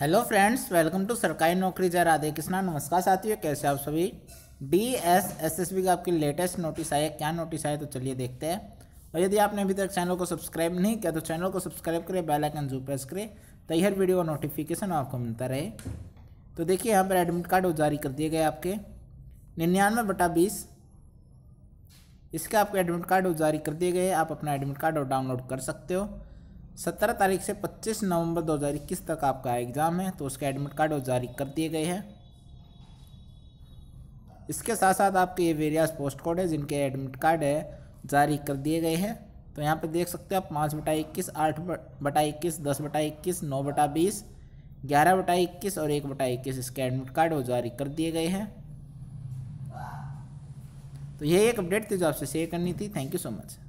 hello friends welcome to सरकारी नौकरी जय राधे कृष्णा नमस्कार साथियों कैसे आप सभी D S S S B का आपकी लेटेस्ट नोटिस आया क्या नोटिस आया तो चलिए देखते हैं और यदि आपने अभी तक चैनल को सब्सक्राइब नहीं किया तो चैनल को सब्सक्राइब करें बेल आइकन जो प्रेस करें तो हर वीडियो का नोटिफिकेशन आपको मिलता रहे तो देखिए यहाँ पर एडमिट कार्ड जारी कर दिए गए आपके निन्यानवे बटा बीस इसके आपके एडमिट कार्ड जारी कर दिए गए आप अपना एडमिट कार्ड और डाउनलोड कर सकते हो सत्रह तारीख से पच्चीस नवंबर 2021 तक आपका एग्ज़ाम है तो उसके एडमिट कार्ड जारी कर दिए गए हैं इसके साथ साथ आपके ये वेरियास पोस्ट कोड है जिनके एडमिट कार्ड है जारी कर दिए गए हैं तो यहाँ पे देख सकते हो आप पाँच बटा इक्कीस आठ बटा इक्कीस दस बटा इक्कीस नौ बटा बीस ग्यारह बटा इक्कीस और एक बटा इक्कीस इसके एडमिट कार्ड वो जारी कर दिए गए हैं तो यही एक अपडेट थी जो आपसे शेयर करनी थी थैंक यू सो मच